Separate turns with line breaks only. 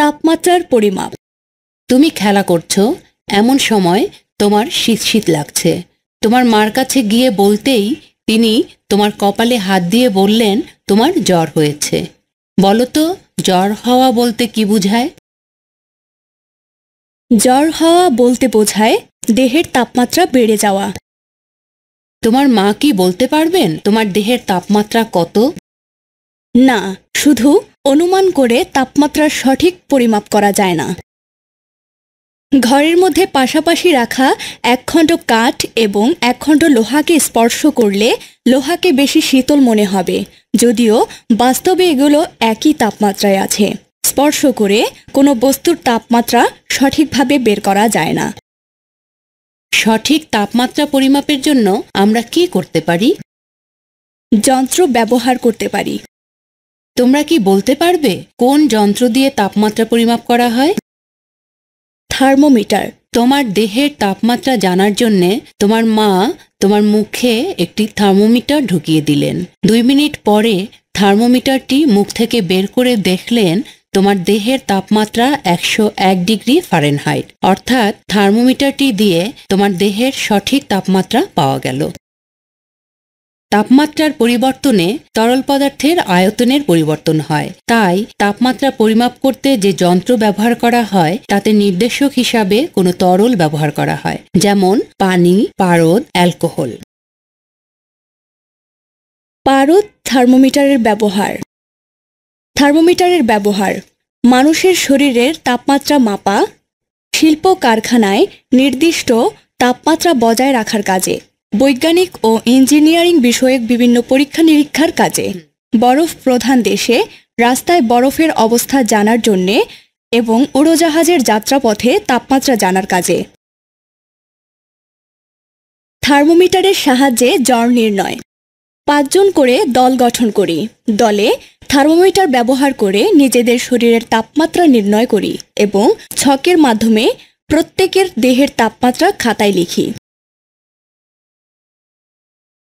তাপমাত্রার পরিমাপ তুমি খেলা করছো এমন সময় তোমার শীত শীত লাগছে তোমার মার কাছে গিয়ে বলতেই তিনি তোমার কপালে হাত দিয়ে বললেন তোমার জ্বর হয়েছে বলো তো জ্বর হওয়া বলতে কি বোঝায় জ্বর হওয়া বলতে বোঝায় দেহের তাপমাত্রা বেড়ে যাওয়া তোমার মা কি বলতে পারবেন তোমার দেহের তাপমাত্রা কত না শুধু অনুমান করে তাপমাত্রার সঠিক পরিমাপ করা
যায় না ঘরের মধ্যে পাশাপাশি রাখা একখণ্ড কাঠ এবং এক লোহাকে স্পর্শ করলে লোহাকে বেশি শীতল মনে হবে যদিও বাস্তবে এগুলো একই তাপমাত্রায় আছে স্পর্শ করে কোনো
বস্তুর তাপমাত্রা সঠিকভাবে বের করা যায় না সঠিক তাপমাত্রা পরিমাপের জন্য আমরা কি করতে পারি যন্ত্র ব্যবহার করতে পারি তোমরা কি বলতে পারবে কোন যন্ত্র দিয়ে তাপমাত্রা পরিমাপ করা হয় থার্মোমিটার তোমার দেহের তাপমাত্রা জানার জন্যে তোমার মা তোমার মুখে একটি থার্মোমিটার ঢুকিয়ে দিলেন দুই মিনিট পরে থার্মোমিটারটি মুখ থেকে বের করে দেখলেন তোমার দেহের তাপমাত্রা একশো এক ডিগ্রি ফারেনহাইট অর্থাৎ থার্মোমিটারটি দিয়ে তোমার দেহের সঠিক তাপমাত্রা পাওয়া গেল তাপমাত্রার পরিবর্তনে তরল পদার্থের আয়তনের পরিবর্তন হয় তাই তাপমাত্রা পরিমাপ করতে যে যন্ত্র ব্যবহার করা হয় তাতে নির্দেশক হিসাবে কোনো তরল ব্যবহার করা হয় যেমন পানি পারদ অ্যালকোহল পারদ থার্মোমিটারের
ব্যবহার থার্মোমিটারের ব্যবহার মানুষের শরীরের তাপমাত্রা মাপা শিল্প কারখানায় নির্দিষ্ট তাপমাত্রা বজায় রাখার কাজে বৈজ্ঞানিক ও ইঞ্জিনিয়ারিং বিষয়ক বিভিন্ন পরীক্ষা নিরীক্ষার কাজে বরফ প্রধান দেশে রাস্তায় বরফের অবস্থা জানার জন্যে এবং উড়োজাহাজের যাত্রাপথে তাপমাত্রা জানার কাজে থার্মোমিটারের সাহায্যে জ্বর নির্ণয় পাঁচজন করে দল গঠন করি দলে থার্মোমিটার ব্যবহার করে নিজেদের শরীরের তাপমাত্রা নির্ণয় করি
এবং ছকের মাধ্যমে প্রত্যেকের দেহের তাপমাত্রা খাতায় লিখি